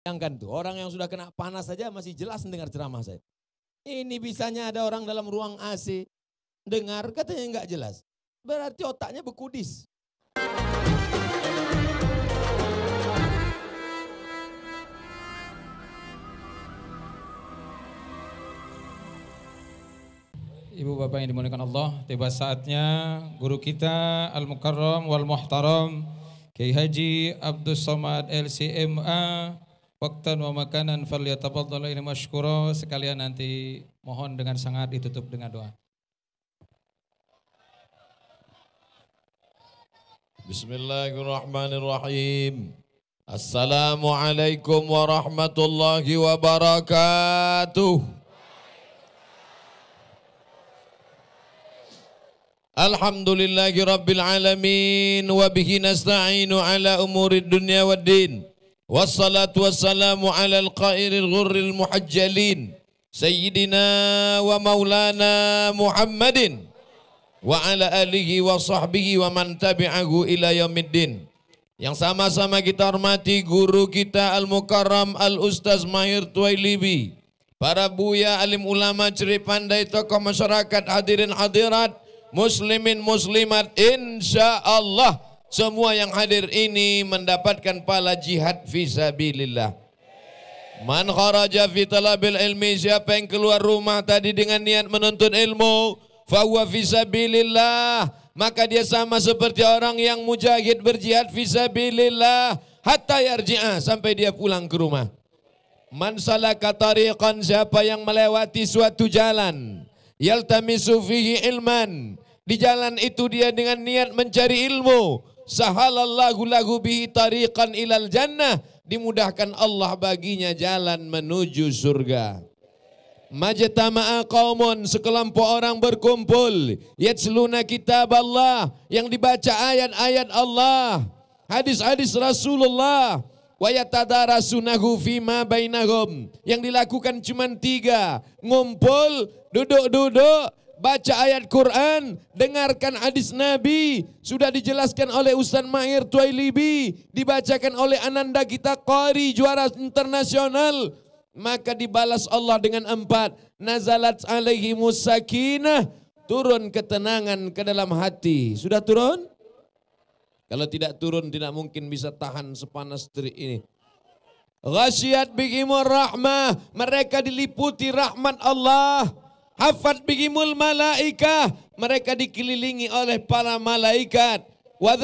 Bayangkan tuh, orang yang sudah kena panas saja masih jelas mendengar ceramah saya. Ini bisanya ada orang dalam ruang AC, dengar katanya nggak jelas. Berarti otaknya bekudis. Ibu bapak yang dimuliakan Allah, tiba saatnya guru kita Al-Mukarram wal Muhtaram Kiai Haji Abdus Somad LCMA Waktan wa makanan falyatafaddal ini mashkuro sekalian nanti mohon dengan sangat ditutup dengan doa. Bismillahirrahmanirrahim. Assalamualaikum warahmatullahi wabarakatuh. Alhamdulillahi rabbil alamin wa bihi nasta'inu ala umuri dunya wad din. Wassalatu wassalamu ala al-qairil ghurril muhajjalin Sayyidina wa maulana Muhammadin Wa ala alihi wa sahbihi wa Yang sama-sama kita hormati guru kita Al-Mukarram Al-Ustaz Mahir Para buya, alim ulama, ceri pandai, tokoh masyarakat, hadirin hadirat Muslimin muslimat insya Allah semua yang hadir ini mendapatkan pahala jihad visabilillah. Man kharaja fi talabil ilmi siapa yang keluar rumah tadi dengan niat menuntut ilmu fahuwa visabilillah maka dia sama seperti orang yang mujahid berjihad visabilillah hatta yarji'a sampai dia pulang ke rumah. Man salaka tariqan siapa yang melewati suatu jalan yaltamisu fihi ilman di jalan itu dia dengan niat mencari ilmu sahalallahu lahu bihi tariqan ilal jannah. Dimudahkan Allah baginya jalan menuju surga. Majtama'a qaumun sekelompok orang berkumpul yatsluna kitab Allah yang dibaca ayat-ayat Allah hadis-hadis Rasulullah wa yatadarasunahu fima bainahum yang dilakukan cuma tiga ngumpul duduk-duduk baca ayat Quran, dengarkan hadis Nabi, sudah dijelaskan oleh Ustaz Mair Tuailibi, dibacakan oleh Ananda kita Qari juara internasional, maka dibalas Allah dengan empat, nazalat alaihi musakinah, turun ketenangan ke dalam hati. Sudah turun? Kalau tidak turun tidak mungkin bisa tahan sepanas terik ini. Ghasyiat bikimur rahmah. Mereka diliputi rahmat Allah. Hafat bihimul malaikah. Mereka dikelilingi oleh para malaikat. Wa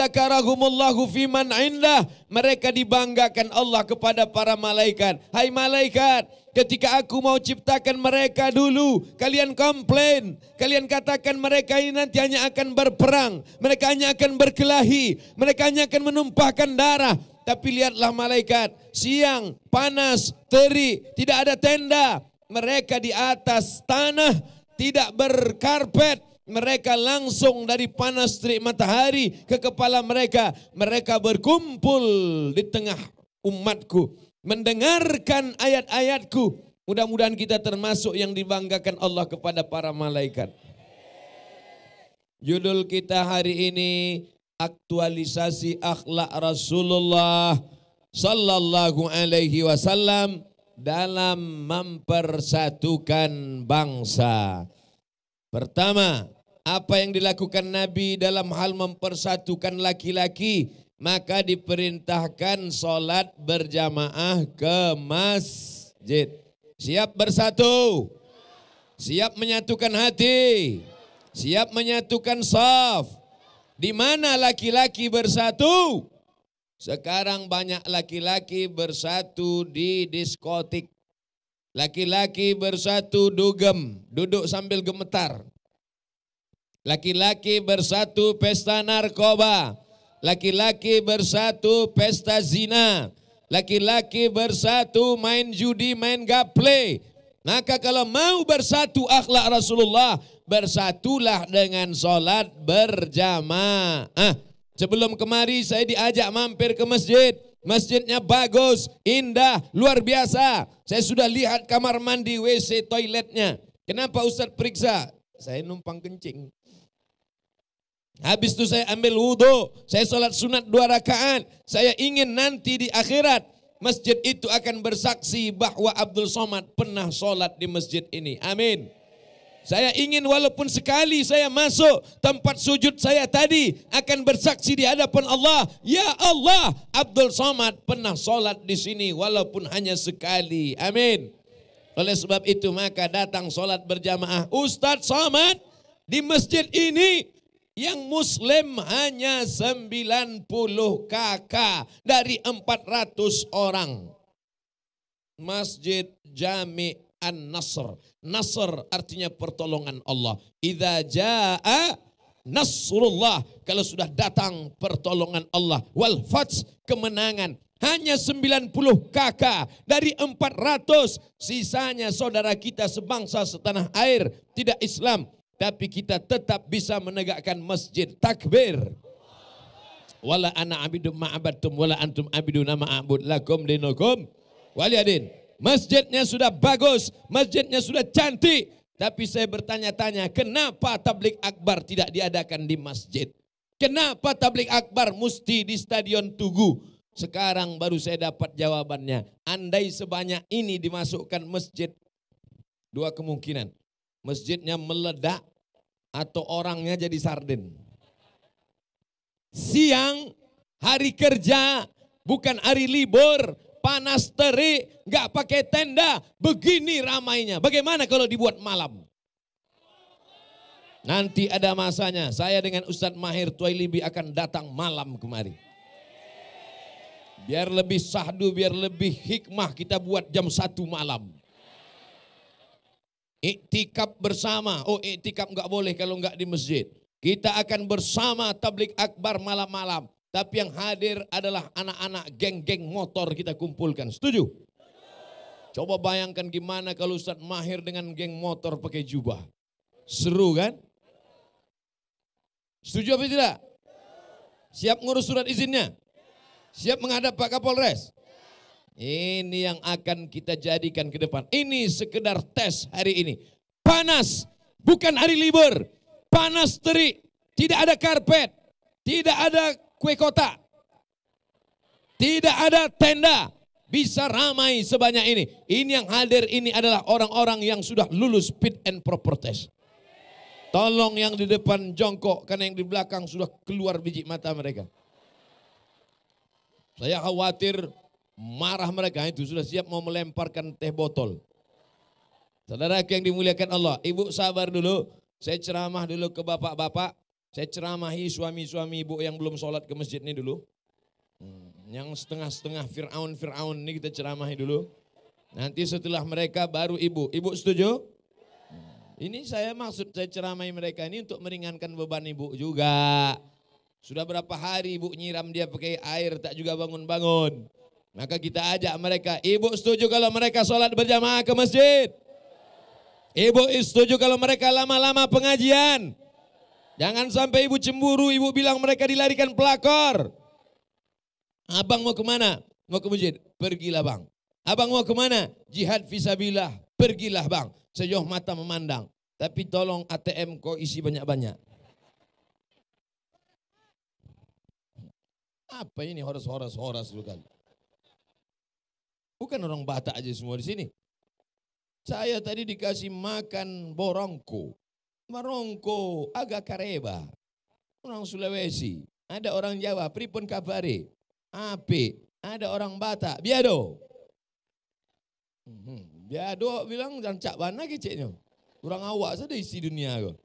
fiman indah. Mereka dibanggakan Allah kepada para malaikat. Hai malaikat, ketika aku mau ciptakan mereka dulu, kalian komplain. Kalian katakan mereka ini nanti hanya akan berperang. Mereka hanya akan berkelahi. Mereka hanya akan menumpahkan darah. Tapi lihatlah malaikat, siang, panas, terik, tidak ada tenda mereka di atas tanah tidak berkarpet. Mereka langsung dari panas terik matahari ke kepala mereka. Mereka berkumpul di tengah umatku. Mendengarkan ayat-ayatku. Mudah-mudahan kita termasuk yang dibanggakan Allah kepada para malaikat. Judul kita hari ini aktualisasi akhlak Rasulullah sallallahu alaihi wasallam dalam mempersatukan bangsa. Pertama, apa yang dilakukan Nabi dalam hal mempersatukan laki-laki, maka diperintahkan sholat berjamaah ke masjid. Siap bersatu, siap menyatukan hati, siap menyatukan saf. Di mana laki-laki bersatu, sekarang banyak laki-laki bersatu di diskotik. Laki-laki bersatu dugem, duduk sambil gemetar. Laki-laki bersatu pesta narkoba. Laki-laki bersatu pesta zina. Laki-laki bersatu main judi, main gaple. Maka kalau mau bersatu akhlak Rasulullah, bersatulah dengan sholat berjamaah. Sebelum kemari saya diajak mampir ke masjid. Masjidnya bagus, indah, luar biasa. Saya sudah lihat kamar mandi, WC, toiletnya. Kenapa Ustadz periksa? Saya numpang kencing. Habis itu saya ambil wudhu, saya sholat sunat dua rakaat. Saya ingin nanti di akhirat masjid itu akan bersaksi bahwa Abdul Somad pernah sholat di masjid ini. Amin. Saya ingin walaupun sekali saya masuk tempat sujud saya tadi akan bersaksi di hadapan Allah. Ya Allah, Abdul Somad pernah sholat di sini walaupun hanya sekali. Amin. Oleh sebab itu maka datang sholat berjamaah. Ustadz Somad di masjid ini yang muslim hanya 90 kakak dari 400 orang. Masjid Jami an-nasr. Nasr artinya pertolongan Allah. Idza jaa nasrullah. Kalau sudah datang pertolongan Allah. Wal fath kemenangan. Hanya 90 kakak dari 400. Sisanya saudara kita sebangsa setanah air. Tidak Islam. Tapi kita tetap bisa menegakkan masjid. Takbir wala ana abidum ma'abattum wala antum abidu nama'abud lakum dinukum waliyadin masjidnya sudah bagus, masjidnya sudah cantik. Tapi saya bertanya-tanya, kenapa tablik akbar tidak diadakan di masjid? Kenapa tablik akbar mesti di stadion Tugu? Sekarang baru saya dapat jawabannya. Andai sebanyak ini dimasukkan masjid, dua kemungkinan. Masjidnya meledak atau orangnya jadi sarden. Siang, hari kerja, bukan hari libur, panas terik, nggak pakai tenda, begini ramainya. Bagaimana kalau dibuat malam? Nanti ada masanya, saya dengan Ustadz Mahir Tuailibi akan datang malam kemari. Biar lebih sahdu, biar lebih hikmah kita buat jam satu malam. Iktikaf bersama. Oh iktikaf nggak boleh kalau nggak di masjid. Kita akan bersama tablik akbar malam-malam. Tapi yang hadir adalah anak-anak geng-geng motor kita kumpulkan. Setuju? Coba bayangkan gimana kalau Ustadz Mahir dengan geng motor pakai jubah. Seru kan? Setuju apa tidak? Siap ngurus surat izinnya? Siap menghadap Pak Kapolres? Ini yang akan kita jadikan ke depan. Ini sekedar tes hari ini. Panas, bukan hari libur. Panas terik, tidak ada karpet, tidak ada kue Kota Tidak ada tenda bisa ramai sebanyak ini. Ini yang hadir ini adalah orang-orang yang sudah lulus fit and proper test. Tolong yang di depan jongkok karena yang di belakang sudah keluar biji mata mereka. Saya khawatir marah mereka itu sudah siap mau melemparkan teh botol. Saudara yang dimuliakan Allah, ibu sabar dulu. Saya ceramah dulu ke bapak-bapak. Saya ceramahi suami-suami ibu yang belum sholat ke masjid ini dulu. Hmm, yang setengah-setengah Fir'aun-Fir'aun ini kita ceramahi dulu. Nanti setelah mereka baru ibu. Ibu setuju? Ini saya maksud saya ceramahi mereka ini untuk meringankan beban ibu juga. Sudah berapa hari ibu nyiram dia pakai air tak juga bangun-bangun. Maka kita ajak mereka, ibu setuju kalau mereka sholat berjamaah ke masjid? Ibu setuju kalau mereka lama-lama pengajian? Jangan sampai ibu cemburu, ibu bilang mereka dilarikan pelakor. Abang mau kemana? Mau ke masjid? Pergilah bang. Abang mau kemana? Jihad visabilah. Pergilah bang. Sejauh mata memandang. Tapi tolong ATM kau isi banyak-banyak. Apa ini horas-horas-horas kan? Bukan orang Batak aja semua di sini. Saya tadi dikasih makan borongku. Marongko, agak kareba. Orang Sulawesi, ada orang Jawa, pripun kabare. Api, ada orang Batak, biado. Hmm, biado bilang jangan cak bana keceknya. Kurang awak saja isi dunia kok.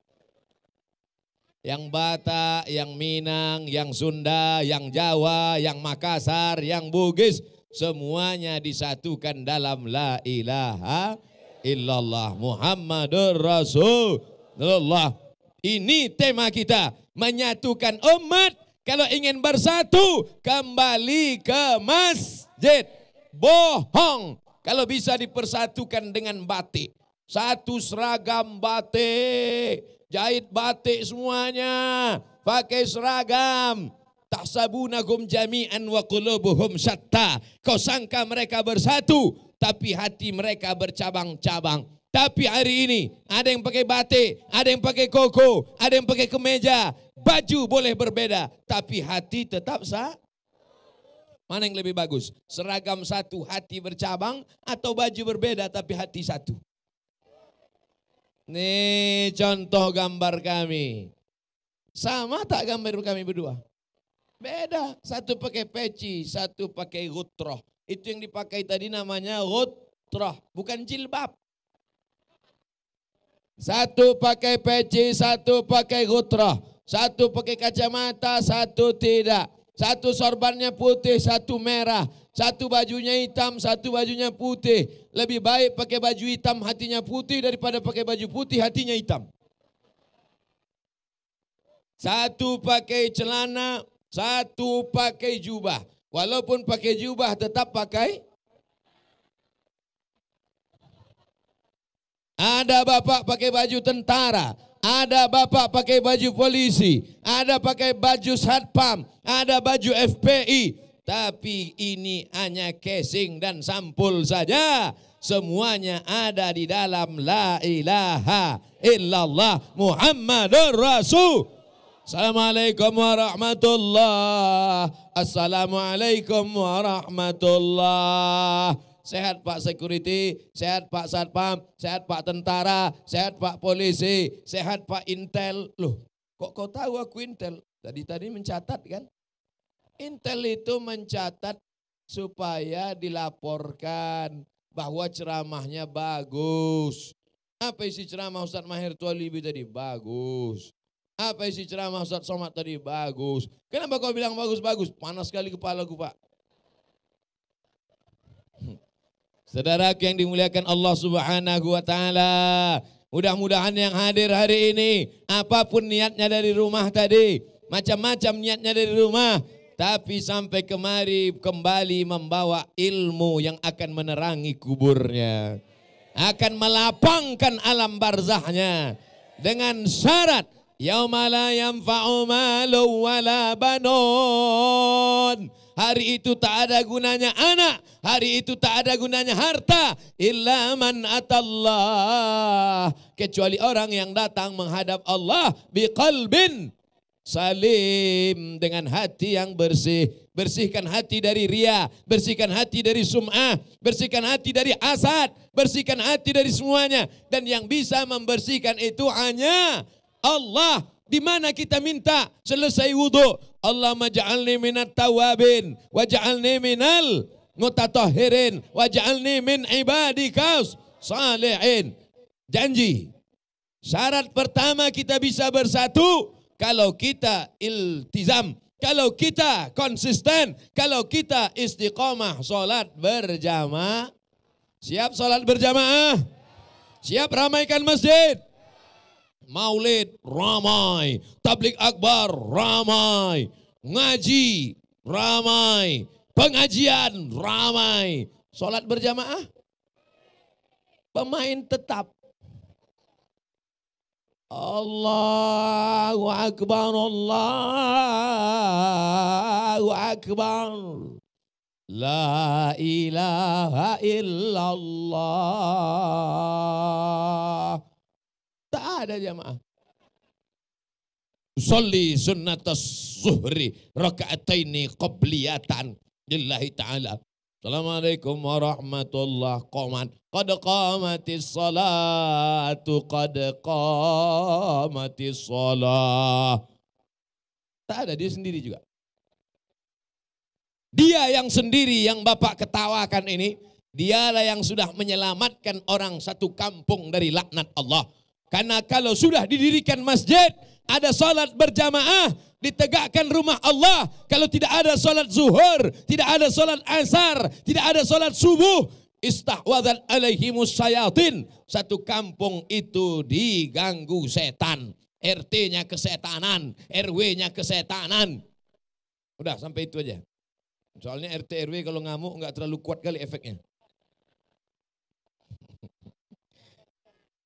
Yang Batak, yang Minang, yang Sunda, yang Jawa, yang Makassar, yang Bugis, semuanya disatukan dalam la ilaha illallah Muhammadur Rasul Allah. Ini tema kita, menyatukan umat. Kalau ingin bersatu, kembali ke masjid. Bohong kalau bisa dipersatukan dengan batik. Satu seragam batik, jahit batik semuanya, pakai seragam. Tahsabunahum jami'an wa qulubuhum syatta. Kau sangka mereka bersatu, tapi hati mereka bercabang-cabang. Tapi hari ini ada yang pakai batik, ada yang pakai koko, ada yang pakai kemeja. Baju boleh berbeda, tapi hati tetap sah. Mana yang lebih bagus? Seragam satu, hati bercabang atau baju berbeda tapi hati satu? Nih contoh gambar kami. Sama tak gambar kami berdua? Beda. Satu pakai peci, satu pakai gutroh. Itu yang dipakai tadi namanya gutroh, bukan jilbab. Satu pakai peci, satu pakai gutrah. Satu pakai kacamata, satu tidak. Satu sorbannya putih, satu merah. Satu bajunya hitam, satu bajunya putih. Lebih baik pakai baju hitam hatinya putih daripada pakai baju putih hatinya hitam. Satu pakai celana, satu pakai jubah. Walaupun pakai jubah tetap pakai Ada bapak pakai baju tentara, ada bapak pakai baju polisi, ada pakai baju satpam, ada baju FPI. Tapi ini hanya casing dan sampul saja. Semuanya ada di dalam la ilaha illallah Muhammadur Rasul. Assalamualaikum warahmatullahi Assalamualaikum warahmatullahi sehat Pak Security, sehat Pak Satpam, sehat Pak Tentara, sehat Pak Polisi, sehat Pak Intel. Loh, kok kau tahu aku Intel? Tadi tadi mencatat kan? Intel itu mencatat supaya dilaporkan bahwa ceramahnya bagus. Apa isi ceramah Ustadz Mahir tua Tualibi tadi? Bagus. Apa isi ceramah Ustadz Somad tadi? Bagus. Kenapa kau bilang bagus-bagus? Panas sekali kepala ku pak. Saudara yang dimuliakan Allah Subhanahu wa taala, mudah-mudahan yang hadir hari ini apapun niatnya dari rumah tadi, macam-macam niatnya dari rumah, tapi sampai kemari kembali membawa ilmu yang akan menerangi kuburnya. Akan melapangkan alam barzahnya dengan syarat yaumala yanfa'u malu wala banon Hari itu tak ada gunanya anak. Hari itu tak ada gunanya harta. Illa man atallah. Kecuali orang yang datang menghadap Allah. Biqalbin salim. Dengan hati yang bersih. Bersihkan hati dari ria, bersihkan hati dari sum'ah, bersihkan hati dari asad, bersihkan hati dari semuanya. Dan yang bisa membersihkan itu hanya Allah. Di mana kita minta selesai wudhu, Allah ja'alni minat tawabin wa minal mutatahirin wa min ibadikas salihin. Janji. Syarat pertama kita bisa bersatu kalau kita iltizam, kalau kita konsisten, kalau kita istiqomah salat berjamaah. Siap salat berjamaah? Siap ramaikan masjid? maulid ramai, tablik akbar ramai, ngaji ramai, pengajian ramai, sholat berjamaah pemain tetap. Allahu Akbar, Allahu Akbar. La ilaha illallah. Tak ada jamaah. Usolli sunnatas zuhri rakaataini qabliyatan lillahi ta'ala. Assalamualaikum warahmatullahi wabarakatuh. Qad qamatis salatu, qad qamatis salat. Tak ada, dia sendiri juga. Dia yang sendiri yang Bapak ketawakan ini, dialah yang sudah menyelamatkan orang satu kampung dari laknat Allah karena kalau sudah didirikan masjid, ada salat berjamaah, ditegakkan rumah Allah. Kalau tidak ada salat zuhur, tidak ada salat asar, tidak ada salat subuh, istahwadzat alaihimus sayatin. Satu kampung itu diganggu setan. RT-nya kesetanan, RW-nya kesetanan. Udah sampai itu aja. Soalnya RT RW kalau ngamuk nggak terlalu kuat kali efeknya.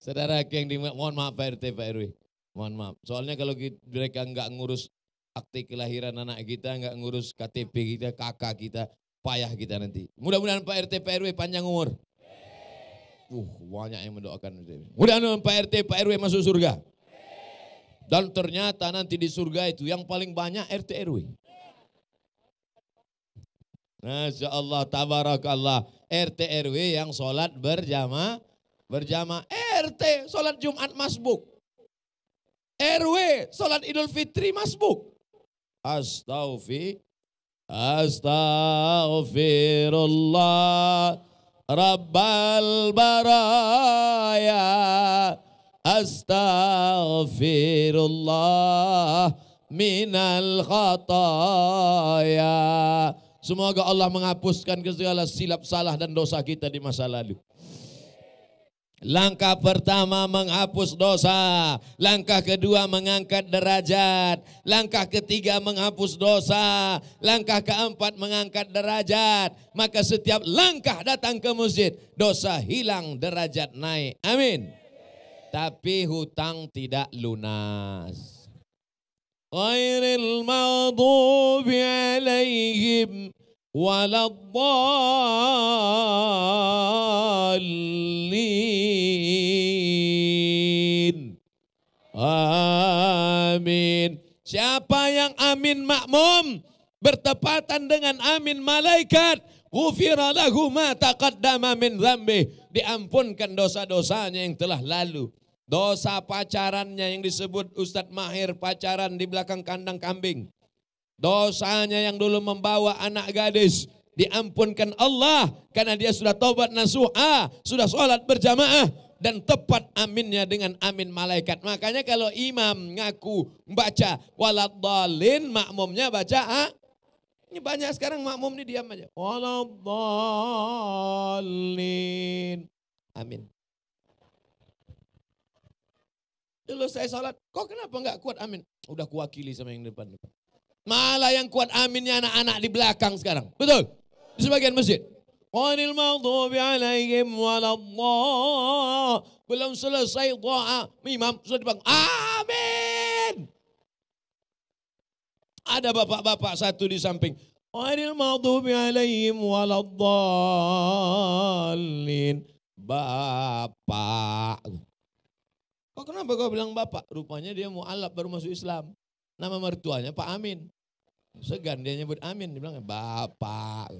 Saudara yang di, mohon maaf Pak RT, Pak RW. Mohon maaf. Soalnya kalau kita, mereka nggak ngurus akte kelahiran anak kita, nggak ngurus KTP kita, KK kita, payah kita nanti. Mudah-mudahan Pak RT, Pak RW panjang umur. Uh, banyak yang mendoakan. Mudah-mudahan Pak RT, Pak RW masuk surga. Dan ternyata nanti di surga itu yang paling banyak RT RW. Masya Allah, tabarakallah. RT RW yang sholat berjamaah, berjamaah. RT sholat Jumat masbuk. RW sholat Idul Fitri masbuk. Astaghfir. Astaghfirullah Rabbal baraya Astaghfirullah minal khataya Semoga Allah menghapuskan segala silap salah dan dosa kita di masa lalu. Langkah pertama menghapus dosa, langkah kedua mengangkat derajat, langkah ketiga menghapus dosa, langkah keempat mengangkat derajat. Maka setiap langkah datang ke masjid, dosa hilang, derajat naik. Amin. Tapi hutang tidak lunas. ولا الضالين amin siapa yang amin makmum bertepatan dengan amin malaikat Ghufira ma taqaddama min dhambi, Diampunkan dosa-dosanya yang telah lalu. Dosa pacarannya yang disebut Ustadz Mahir pacaran di belakang kandang kambing. Dosanya yang dulu membawa anak gadis diampunkan Allah karena dia sudah taubat nasuha, sudah sholat berjamaah dan tepat aminnya dengan amin malaikat. Makanya kalau imam ngaku baca waladhalin makmumnya baca a ini banyak sekarang makmum ini diam aja. Waladhalin. Amin. Dulu saya sholat, kok kenapa nggak kuat amin? Udah kuwakili sama yang depan-depan. Malah yang kuat aminnya anak-anak di belakang sekarang. Betul? Di sebagian masjid. Qanil maghdubi alaihim Belum selesai doa. Imam sudah dibang. Amin. Ada bapak-bapak satu di samping. Qanil maghdubi alaihim Bapak. Kok kenapa kau bilang bapak? Rupanya dia mau alap baru masuk Islam. Nama mertuanya Pak Amin. Segan dia nyebut amin. Dia bilang, Bapak.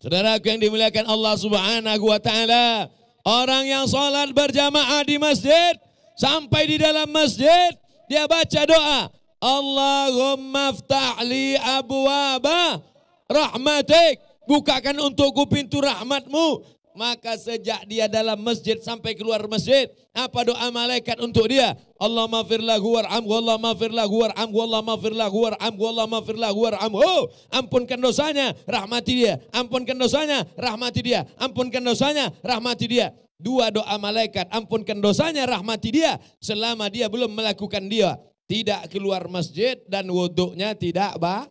Saudara aku yang dimuliakan Allah subhanahu wa ta'ala. Orang yang sholat berjamaah di masjid. Sampai di dalam masjid. Dia baca doa. Allahumma ftahli abwaba rahmatik. Bukakan untukku pintu rahmatmu. Maka sejak dia dalam masjid sampai keluar masjid, apa doa malaikat untuk dia? Allah maafir lahu warhamhu, Allah maafir lahu warhamhu, Allah maafir lahu warhamhu, Allah maafir lahu warhamhu. Oh, ampunkan dosanya, rahmati dia. Ampunkan dosanya, rahmati dia. Ampunkan dosanya, rahmati dia. Dua doa malaikat, ampunkan dosanya, rahmati dia. Selama dia belum melakukan dia. Tidak keluar masjid dan wuduknya tidak ba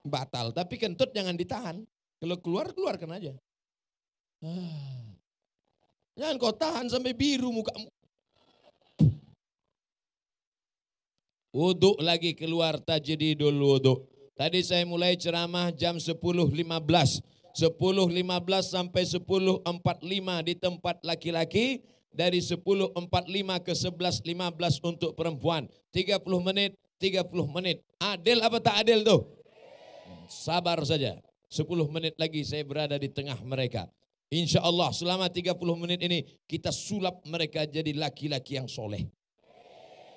batal. Tapi kentut jangan ditahan. Kalau keluar, keluarkan aja. Hmm. Jangan kau tahan sampai biru mukamu. Wudhu lagi keluar dulu wudhu. Tadi saya mulai ceramah jam 10.15. 10.15 sampai 10.45 di tempat laki-laki. Dari 10.45 ke 11.15 untuk perempuan. 30 menit, 30 menit. Adil apa tak adil tuh? Sabar saja. 10 menit lagi saya berada di tengah mereka. Insya Allah selama 30 menit ini kita sulap mereka jadi laki-laki yang soleh.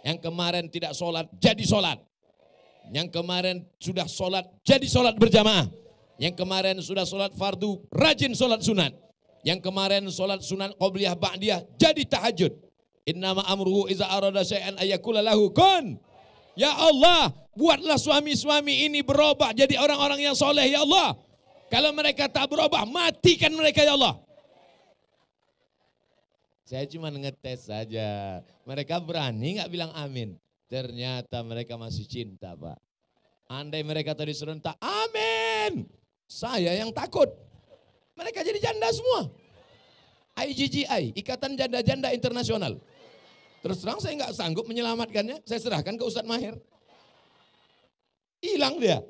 Yang kemarin tidak sholat, jadi sholat. Yang kemarin sudah sholat, jadi sholat berjamaah. Yang kemarin sudah sholat fardu, rajin sholat sunat. Yang kemarin sholat sunat qobliyah ba'diyah, jadi tahajud. Innama amruhu iza arada syai'an ayakula lahu kun. Ya Allah, buatlah suami-suami ini berubah jadi orang-orang yang soleh ya Allah. Kalau mereka tak berubah, matikan mereka ya Allah. Saya cuma ngetes saja. Mereka berani nggak bilang amin. Ternyata mereka masih cinta, Pak. Andai mereka tadi serentak, amin. Saya yang takut. Mereka jadi janda semua. IGGI, Ikatan Janda-Janda Internasional. Terus terang saya nggak sanggup menyelamatkannya, saya serahkan ke Ustadz Mahir. Hilang dia.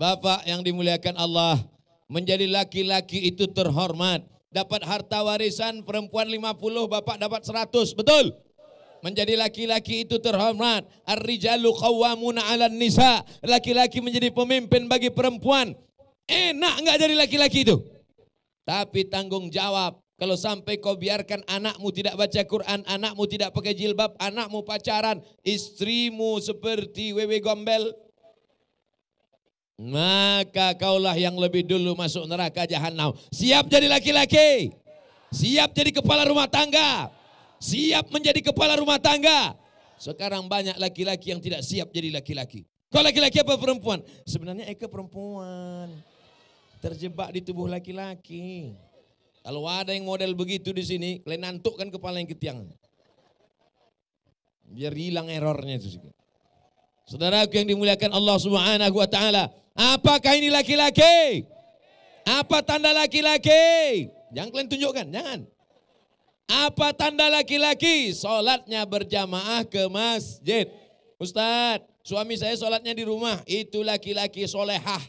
Bapak yang dimuliakan Allah, menjadi laki-laki itu terhormat. Dapat harta warisan perempuan 50, bapak dapat 100, betul? Menjadi laki-laki itu terhormat. Ar-rijalu qawwamuna 'alan nisa. Laki-laki menjadi pemimpin bagi perempuan. Enak nggak jadi laki-laki itu? Tapi tanggung jawab. Kalau sampai kau biarkan anakmu tidak baca Quran, anakmu tidak pakai jilbab, anakmu pacaran, istrimu seperti wewe gombel, maka kaulah yang lebih dulu masuk neraka jahanam. Siap jadi laki-laki. Siap jadi kepala rumah tangga. Siap menjadi kepala rumah tangga. Sekarang banyak laki-laki yang tidak siap jadi laki-laki. Kau laki-laki apa perempuan? Sebenarnya Eka perempuan. Terjebak di tubuh laki-laki. Kalau ada yang model begitu di sini, kalian nantukkan kepala yang ketiang Biar hilang errornya itu. sih Saudaraku yang dimuliakan Allah Subhanahu wa taala, apakah ini laki-laki? Apa tanda laki-laki? Jangan kalian tunjukkan, jangan. Apa tanda laki-laki? Salatnya berjamaah ke masjid. Ustaz, suami saya salatnya di rumah, itu laki-laki solehah.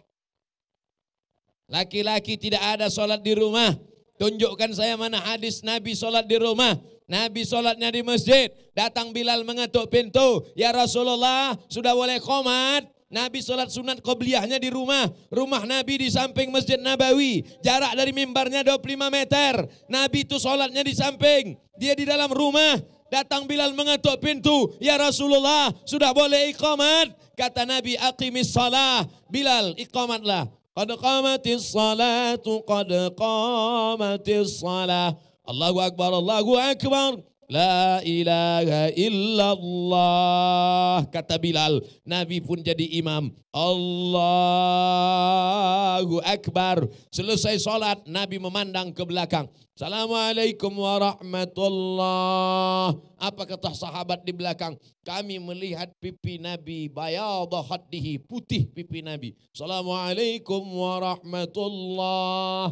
Laki-laki tidak ada salat di rumah. Tunjukkan saya mana hadis Nabi salat di rumah. Nabi sholatnya di masjid. Datang Bilal mengetuk pintu. Ya Rasulullah, sudah boleh komat. Nabi sholat sunat qobliyahnya di rumah. Rumah Nabi di samping Masjid Nabawi. Jarak dari mimbarnya 25 meter. Nabi itu sholatnya di samping. Dia di dalam rumah. Datang Bilal mengetuk pintu. Ya Rasulullah, sudah boleh iqamat. Kata Nabi, aqimis sholat. Bilal, iqamatlah. Qad qamatis salatu, qad qamatis salat. Allahu Akbar, Allahu Akbar. La ilaha illallah kata Bilal. Nabi pun jadi imam. Allahu Akbar. Selesai solat Nabi memandang ke belakang. Assalamualaikum warahmatullah. Apa kata sahabat di belakang? Kami melihat pipi Nabi bayadha khaddihi, putih pipi Nabi. Assalamualaikum warahmatullah.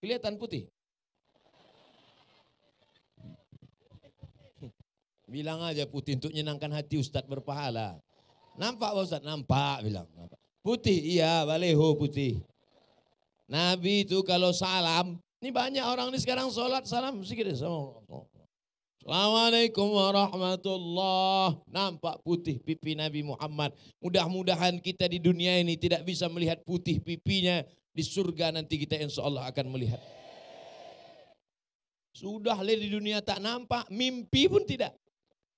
Kelihatan putih? Bilang aja putih untuk nyenangkan hati Ustadz berpahala. Nampak Pak Ustadz? Nampak bilang. Nampak. Putih, iya baleho putih. Nabi itu kalau salam, ini banyak orang ini sekarang sholat salam sama Assalamualaikum warahmatullah. Nampak putih pipi Nabi Muhammad. Mudah-mudahan kita di dunia ini tidak bisa melihat putih pipinya. Di surga nanti kita insya Allah akan melihat. Sudah di dunia tak nampak, mimpi pun tidak.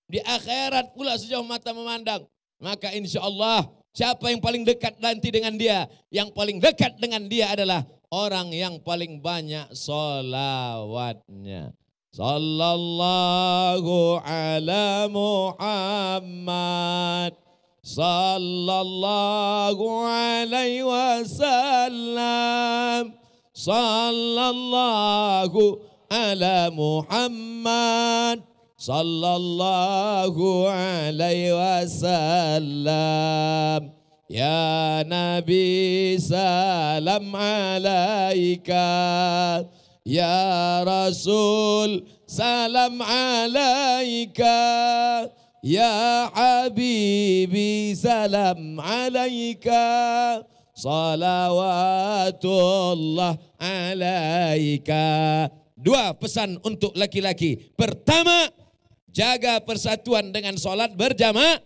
Di akhirat pula sejauh mata memandang. Maka insya Allah siapa yang paling dekat nanti dengan dia? Yang paling dekat dengan dia adalah orang yang paling banyak solawatnya. Sallallahu ala Muhammad. Sallallahu alaihi wasallam. Sallallahu ala Muhammad. صلى الله عليه وسلم يا نبي سلام عليك يا رسول سلام عليك يا حبيبي سلام عليك صلوات الله عليك Dua pesan untuk laki-laki. Pertama, Jaga persatuan dengan sholat berjamaah.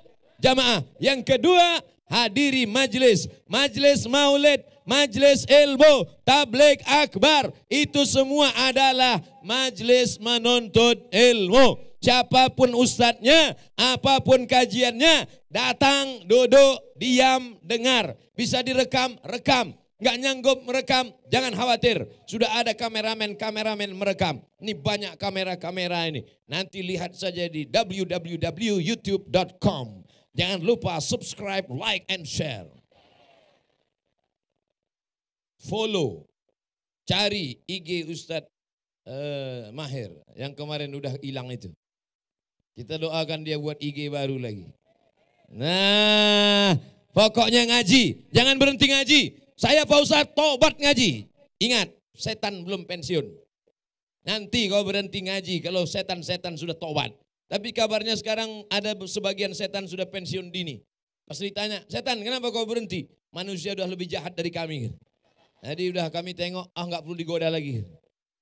Jamaah. Yang kedua, hadiri majlis. Majlis maulid, majlis ilmu, tablik akbar. Itu semua adalah majlis menuntut ilmu siapapun ustadznya, apapun kajiannya, datang, duduk, diam, dengar. Bisa direkam, rekam nggak nyanggup merekam, jangan khawatir. Sudah ada kameramen-kameramen merekam. Ini banyak kamera-kamera ini. Nanti lihat saja di www.youtube.com. Jangan lupa subscribe, like, and share. Follow. Cari IG Ustadz uh, Mahir yang kemarin udah hilang itu. Kita doakan dia buat IG baru lagi. Nah, pokoknya ngaji. Jangan berhenti ngaji. Saya Fauzan tobat ngaji. Ingat, setan belum pensiun. Nanti kau berhenti ngaji kalau setan-setan sudah tobat. Tapi kabarnya sekarang ada sebagian setan sudah pensiun dini. Pas ditanya, setan kenapa kau berhenti? Manusia sudah lebih jahat dari kami. Jadi udah kami tengok, ah nggak perlu digoda lagi.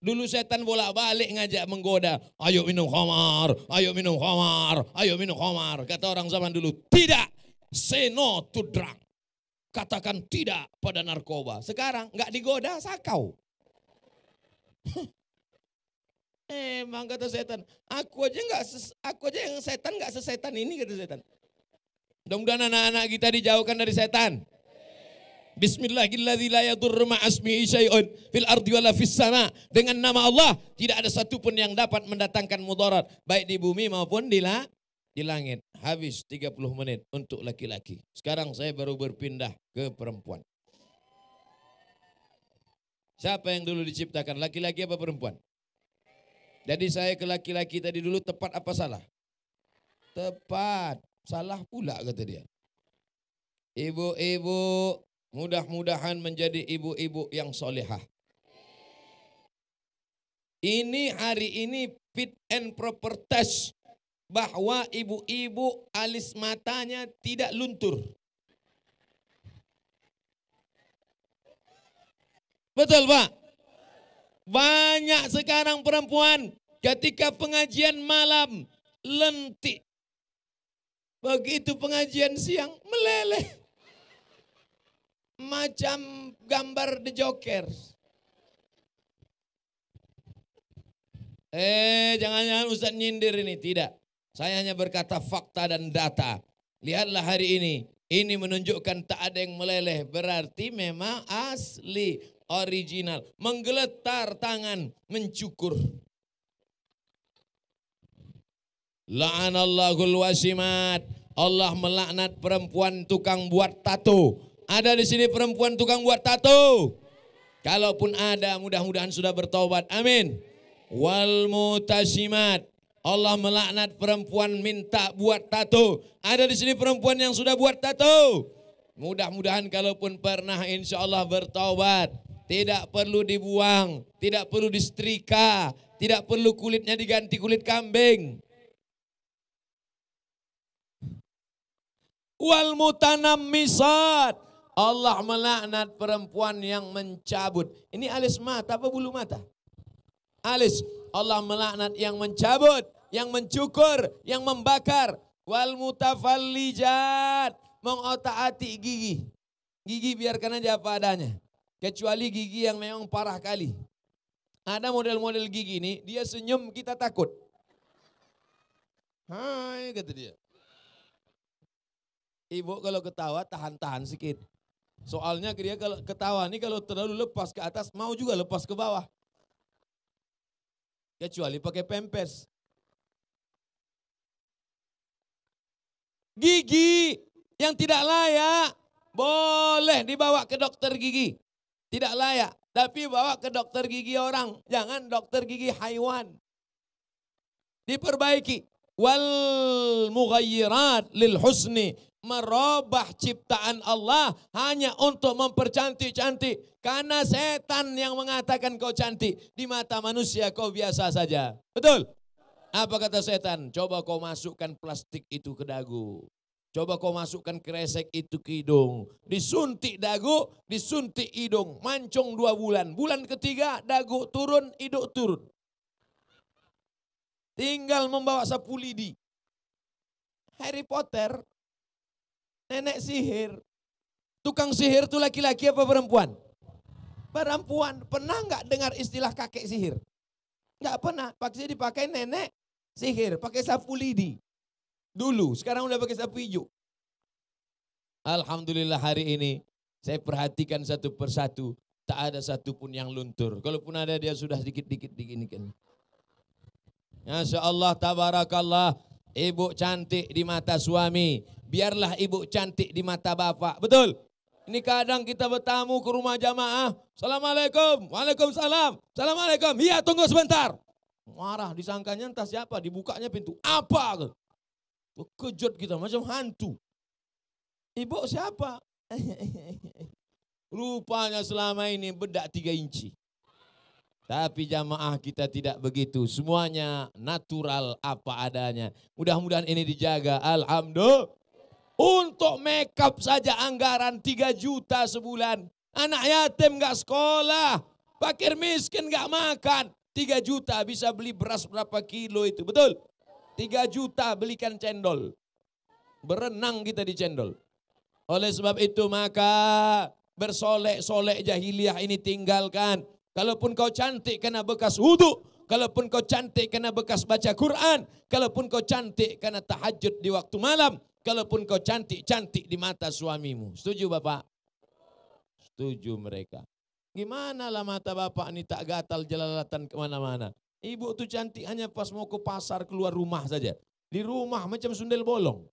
Dulu setan bolak-balik ngajak menggoda. Ayo minum khamar, ayo minum khamar, ayo minum khamar. Kata orang zaman dulu, tidak. Say no to drunk katakan tidak pada narkoba. Sekarang nggak digoda sakau. Eh, emang kata setan, aku aja nggak, aku aja yang setan nggak sesetan ini kata setan. Mudah-mudahan anak-anak kita dijauhkan dari setan. Bismillahirrahmanirrahim. fil ardi wala fis Dengan nama Allah tidak ada satupun yang dapat mendatangkan mudarat baik di bumi maupun di, la, di langit habis 30 menit untuk laki-laki. Sekarang saya baru berpindah ke perempuan. Siapa yang dulu diciptakan? Laki-laki apa perempuan? Jadi saya ke laki-laki tadi dulu tepat apa salah? Tepat. Salah pula kata dia. Ibu-ibu mudah-mudahan menjadi ibu-ibu yang solehah. Ini hari ini fit and proper test bahwa ibu-ibu alis matanya tidak luntur. Betul Pak? Banyak sekarang perempuan ketika pengajian malam lentik. Begitu pengajian siang meleleh. Macam gambar The Joker. Eh, jangan-jangan Ustaz nyindir ini. Tidak. Saya hanya berkata fakta dan data. Lihatlah hari ini, ini menunjukkan tak ada yang meleleh. Berarti memang asli, original. Menggeletar tangan, mencukur. La'anallahul wasimat. Allah melaknat perempuan tukang buat tato. Ada di sini perempuan tukang buat tato. Kalaupun ada, mudah-mudahan sudah bertobat. Amin. Wal mutasimat Allah melaknat perempuan minta buat tato. Ada di sini perempuan yang sudah buat tato. Mudah-mudahan kalaupun pernah insya Allah bertobat, Tidak perlu dibuang, tidak perlu distrika, tidak perlu kulitnya diganti kulit kambing. Wal misad. Allah melaknat perempuan yang mencabut. Ini alis mata apa bulu mata? Alis Allah melaknat yang mencabut, yang mencukur, yang membakar. Wal mutafallijat. Mengotak-atik gigi. Gigi biarkan aja apa adanya. Kecuali gigi yang memang parah kali. Ada model-model gigi ini, dia senyum kita takut. Hai, kata dia. Ibu kalau ketawa tahan-tahan sedikit. Soalnya dia kalau ketawa ini kalau terlalu lepas ke atas mau juga lepas ke bawah kecuali pakai pempes. Gigi yang tidak layak boleh dibawa ke dokter gigi. Tidak layak, tapi bawa ke dokter gigi orang, jangan dokter gigi haiwan. Diperbaiki. Wal mughayyirat lil husni merubah ciptaan Allah hanya untuk mempercantik-cantik. Karena setan yang mengatakan kau cantik, di mata manusia kau biasa saja. Betul? Apa kata setan? Coba kau masukkan plastik itu ke dagu. Coba kau masukkan kresek itu ke hidung. Disuntik dagu, disuntik hidung. Mancung dua bulan. Bulan ketiga dagu turun, hidung turun. Tinggal membawa sapu lidi. Harry Potter nenek sihir. Tukang sihir itu laki-laki apa perempuan? Perempuan. Pernah nggak dengar istilah kakek sihir? Nggak pernah. Pakai dipakai nenek sihir. Pakai sapu lidi. Dulu. Sekarang udah pakai sapu hijau. Alhamdulillah hari ini saya perhatikan satu persatu. Tak ada satupun yang luntur. Kalaupun ada dia sudah sedikit-dikit sedikit Ya, Masya Allah, tabarakallah. Ibu cantik di mata suami Biarlah ibu cantik di mata bapak. Betul? Ini kadang kita bertamu ke rumah jamaah. Assalamualaikum. Waalaikumsalam. Assalamualaikum. Iya tunggu sebentar. Marah disangkanya entah siapa. Dibukanya pintu. Apa? Kejut kita macam hantu. Ibu siapa? Rupanya selama ini bedak tiga inci. Tapi jamaah kita tidak begitu. Semuanya natural apa adanya. Mudah-mudahan ini dijaga. Alhamdulillah. Untuk make up saja anggaran 3 juta sebulan. Anak yatim gak sekolah. Pakir miskin gak makan. 3 juta bisa beli beras berapa kilo itu. Betul? 3 juta belikan cendol. Berenang kita di cendol. Oleh sebab itu maka bersolek-solek jahiliah ini tinggalkan. Kalaupun kau cantik kena bekas wudhu. Kalaupun kau cantik kena bekas baca Quran. Kalaupun kau cantik kena tahajud di waktu malam. Kalaupun kau cantik-cantik di mata suamimu. Setuju Bapak? Setuju mereka. Gimana lah mata Bapak ini tak gatal jelalatan kemana-mana. Ibu tuh cantik hanya pas mau ke pasar keluar rumah saja. Di rumah macam sundel bolong.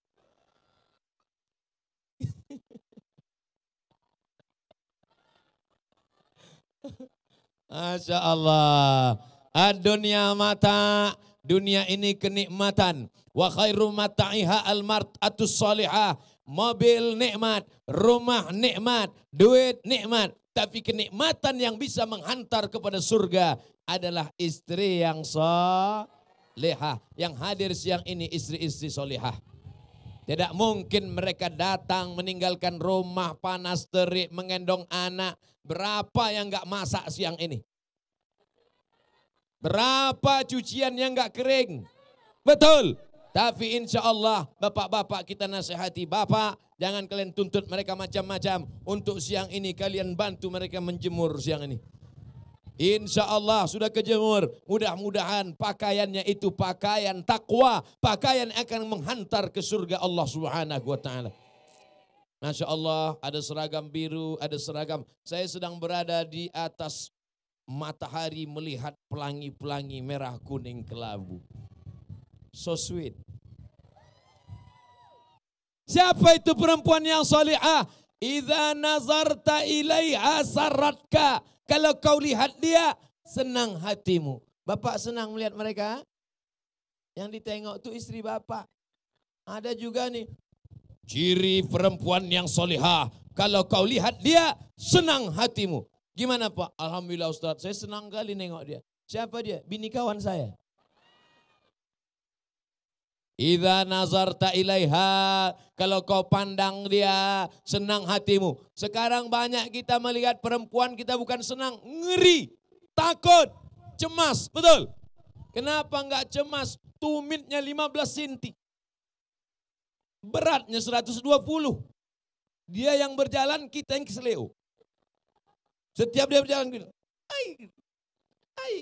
Masya Allah. Ah, dunia mata, dunia ini kenikmatan wa khairu mata'iha almar'atus salihah mobil nikmat rumah nikmat duit nikmat tapi kenikmatan yang bisa menghantar kepada surga adalah istri yang salihah Yang hadir siang ini istri-istri salihah Tidak mungkin mereka datang meninggalkan rumah panas terik mengendong anak. Berapa yang gak masak siang ini? Berapa cucian yang gak kering? Betul. Tapi insya Allah bapak-bapak kita nasihati bapak jangan kalian tuntut mereka macam-macam. Untuk siang ini kalian bantu mereka menjemur siang ini. Insya Allah sudah kejemur. Mudah-mudahan pakaiannya itu pakaian takwa. Pakaian akan menghantar ke surga Allah subhanahu wa ta'ala. Masya Allah ada seragam biru, ada seragam. Saya sedang berada di atas matahari melihat pelangi-pelangi merah kuning kelabu. So sweet. Siapa itu perempuan yang solihah? Ida nazarta ilaiha sarratka. Kalau kau lihat dia, senang hatimu. Bapak senang melihat mereka? Yang ditengok itu istri bapak. Ada juga nih, ciri perempuan yang solihah. Kalau kau lihat dia, senang hatimu. Gimana Pak? Alhamdulillah Ustaz, saya senang kali nengok dia. Siapa dia? Bini kawan saya nazar nazarta ilaiha, kalau kau pandang dia, senang hatimu. Sekarang banyak kita melihat perempuan kita bukan senang, ngeri, takut, cemas, betul? Kenapa enggak cemas? Tumitnya 15 senti, Beratnya 120. Dia yang berjalan, kita yang kesleo. Setiap dia berjalan, ai, ai.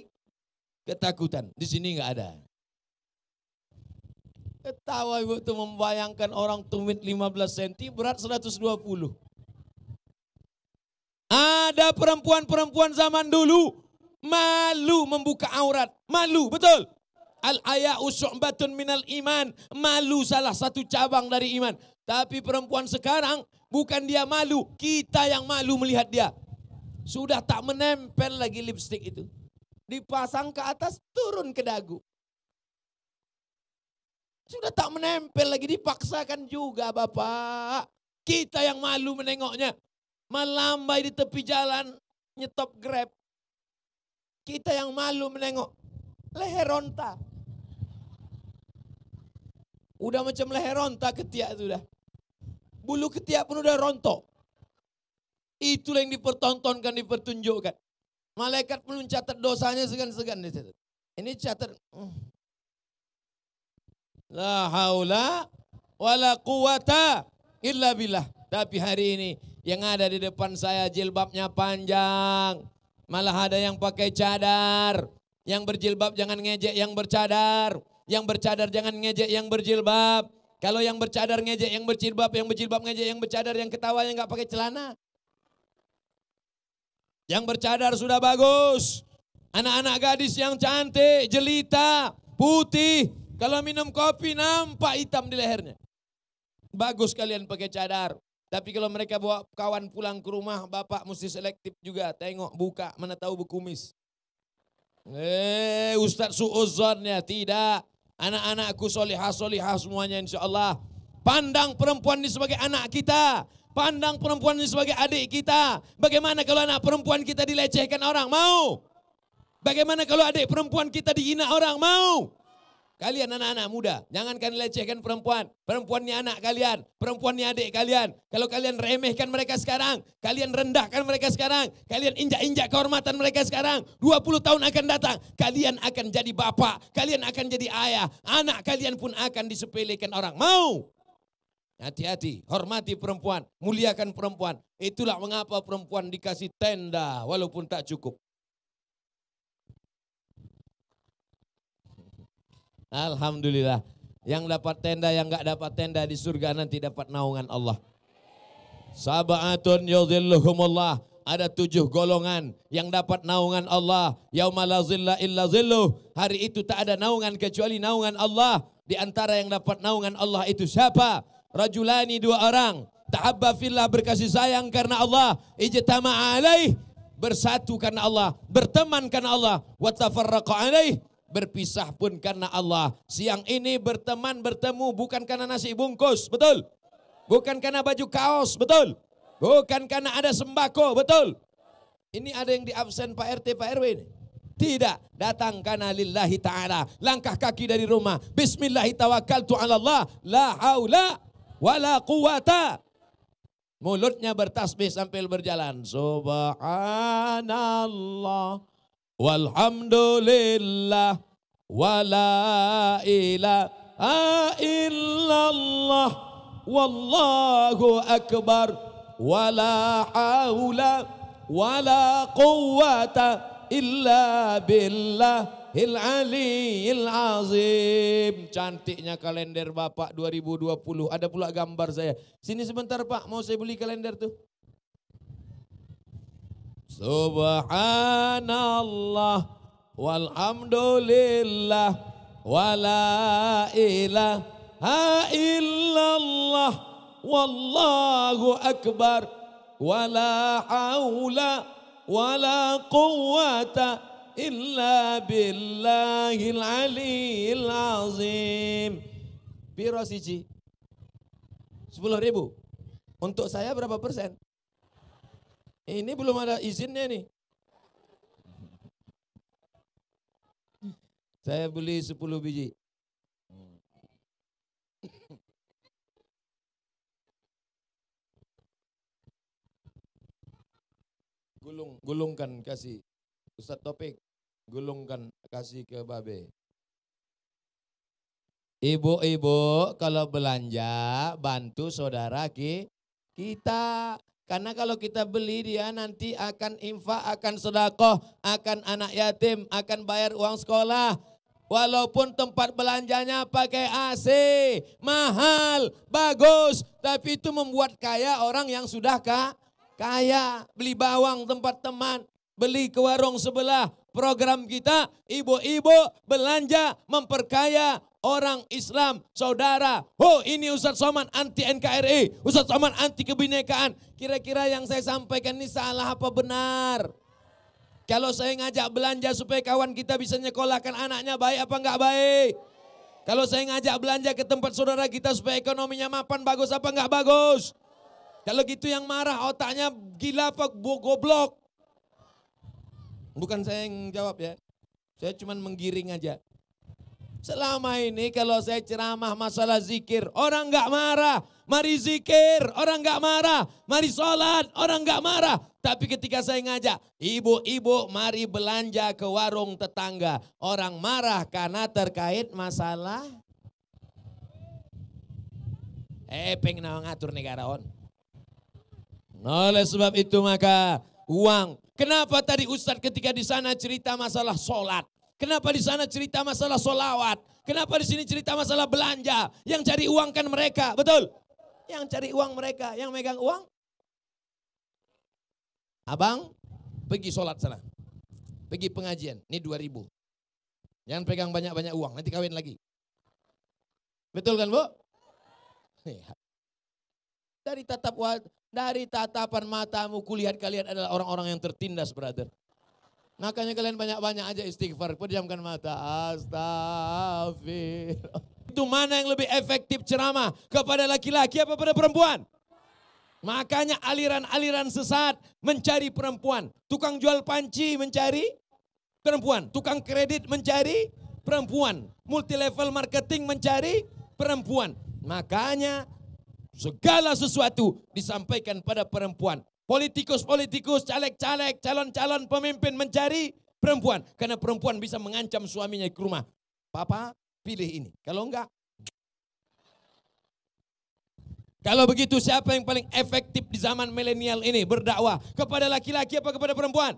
ketakutan. Di sini enggak ada. Ketawa ibu tuh membayangkan orang tumit 15 cm berat 120. Ada perempuan-perempuan zaman dulu malu membuka aurat, malu betul. Al ayau syu'batun minal iman, malu salah satu cabang dari iman. Tapi perempuan sekarang bukan dia malu, kita yang malu melihat dia. Sudah tak menempel lagi lipstik itu. Dipasang ke atas, turun ke dagu. Sudah tak menempel lagi, dipaksakan juga Bapak. Kita yang malu menengoknya. Melambai di tepi jalan, nyetop grab. Kita yang malu menengok. Leher ronta. Udah macam leher ronta ketiak sudah. Bulu ketiak pun udah rontok. Itulah yang dipertontonkan, dipertunjukkan. Malaikat pun mencatat dosanya segan-segan. Ini catat, hmm. La haula wala quwata illa billah. Tapi hari ini yang ada di depan saya jilbabnya panjang. Malah ada yang pakai cadar. Yang berjilbab jangan ngejek yang bercadar. Yang bercadar jangan ngejek yang berjilbab. Kalau yang bercadar ngejek yang berjilbab, yang berjilbab ngejek yang bercadar, yang ketawa yang nggak pakai celana. Yang bercadar sudah bagus. Anak-anak gadis yang cantik, jelita, putih, kalau minum kopi nampak hitam di lehernya. Bagus kalian pakai cadar. Tapi kalau mereka bawa kawan pulang ke rumah, bapak mesti selektif juga. Tengok, buka, mana tahu berkumis. Eh, Ustaz suuzonnya. Tidak. Anak-anakku solihah, solihah semuanya insya Allah. Pandang perempuan ini sebagai anak kita. Pandang perempuan ini sebagai adik kita. Bagaimana kalau anak perempuan kita dilecehkan orang? Mau? Bagaimana kalau adik perempuan kita dihina orang? Mau? Kalian anak-anak muda, jangankan lecehkan perempuan. Perempuannya anak kalian, perempuannya adik kalian. Kalau kalian remehkan mereka sekarang, kalian rendahkan mereka sekarang, kalian injak-injak kehormatan mereka sekarang, 20 tahun akan datang, kalian akan jadi bapak, kalian akan jadi ayah, anak kalian pun akan disepelekan orang. Mau? Hati-hati, hormati perempuan, muliakan perempuan. Itulah mengapa perempuan dikasih tenda walaupun tak cukup. Alhamdulillah. Yang dapat tenda, yang nggak dapat tenda di surga nanti dapat naungan Allah. Sabatun yuzilluhumullah. Ada tujuh golongan yang dapat naungan Allah. Yaumala zilla illa zilluh. Hari itu tak ada naungan kecuali naungan Allah. Di antara yang dapat naungan Allah itu siapa? Rajulani dua orang. Tahabba fillah berkasih sayang karena Allah. Ijtama alaih. Bersatu karena Allah. Berteman karena Allah. Wa alaih berpisah pun karena Allah. Siang ini berteman bertemu bukan karena nasi bungkus, betul? Bukan karena baju kaos, betul? Bukan karena ada sembako, betul? Ini ada yang di absen Pak RT, Pak RW ini. Tidak, datang karena lillahi ta'ala. Langkah kaki dari rumah. Bismillahirrahmanirrahim. tawakkaltu Allah. La haula wa la quwata. Mulutnya bertasbih sambil berjalan. Subhanallah. Walhamdulillah wa la ilaha illallah wallahu akbar wa la hawla wa la quwwata illa billah Il Ali Il Azim Cantiknya kalender Bapak 2020 Ada pula gambar saya Sini sebentar Pak Mau saya beli kalender tuh Subhanallah walhamdulillah wala ilaha illallah wallahu akbar wala haula wala quwata illa billahil aliyil azim. Piro siji? Untuk saya berapa persen? Ini belum ada izinnya nih. Saya beli 10 biji. Gulung, gulungkan kasih. Ustaz Topik, gulungkan kasih ke babe. Ibu-ibu kalau belanja bantu saudara ki kita karena kalau kita beli dia nanti akan infak, akan sedekah, akan anak yatim, akan bayar uang sekolah. Walaupun tempat belanjanya pakai AC, mahal, bagus, tapi itu membuat kaya orang yang sudah kaya. Kaya, beli bawang tempat teman, beli ke warung sebelah. Program kita ibu-ibu belanja memperkaya orang Islam, saudara. Oh ini Ustadz Soman anti NKRI, e, Ustadz Soman anti kebinekaan. Kira-kira yang saya sampaikan ini salah apa benar? Kalau saya ngajak belanja supaya kawan kita bisa nyekolahkan anaknya baik apa enggak baik? Kalau saya ngajak belanja ke tempat saudara kita supaya ekonominya mapan bagus apa enggak bagus? Kalau gitu yang marah otaknya gila apa goblok? Bukan saya yang jawab ya. Saya cuma menggiring aja. Selama ini kalau saya ceramah masalah zikir, orang nggak marah. Mari zikir, orang nggak marah. Mari sholat, orang nggak marah. Tapi ketika saya ngajak, ibu-ibu mari belanja ke warung tetangga. Orang marah karena terkait masalah. Eh, pengen ngatur negara on. Nah, oleh sebab itu maka uang. Kenapa tadi Ustadz ketika di sana cerita masalah sholat? Kenapa di sana cerita masalah solawat? Kenapa di sini cerita masalah belanja? Yang cari uang kan mereka, betul? Yang cari uang mereka, yang megang uang. Abang, pergi sholat sana. Pergi pengajian, ini 2000. Jangan pegang banyak-banyak uang, nanti kawin lagi. Betul kan, Bu? Iya. Dari tatap dari tatapan matamu kulihat kalian adalah orang-orang yang tertindas, brother. Makanya kalian banyak-banyak aja istighfar. Pejamkan mata. Astagfirullah. Itu mana yang lebih efektif ceramah? Kepada laki-laki apa pada perempuan? Makanya aliran-aliran sesat mencari perempuan. Tukang jual panci mencari perempuan. Tukang kredit mencari perempuan. Multilevel marketing mencari perempuan. Makanya segala sesuatu disampaikan pada perempuan. Politikus-politikus, caleg-caleg, calon-calon pemimpin mencari perempuan. Karena perempuan bisa mengancam suaminya ke rumah. Papa, pilih ini. Kalau enggak, kalau begitu siapa yang paling efektif di zaman milenial ini berdakwah? Kepada laki-laki apa kepada perempuan?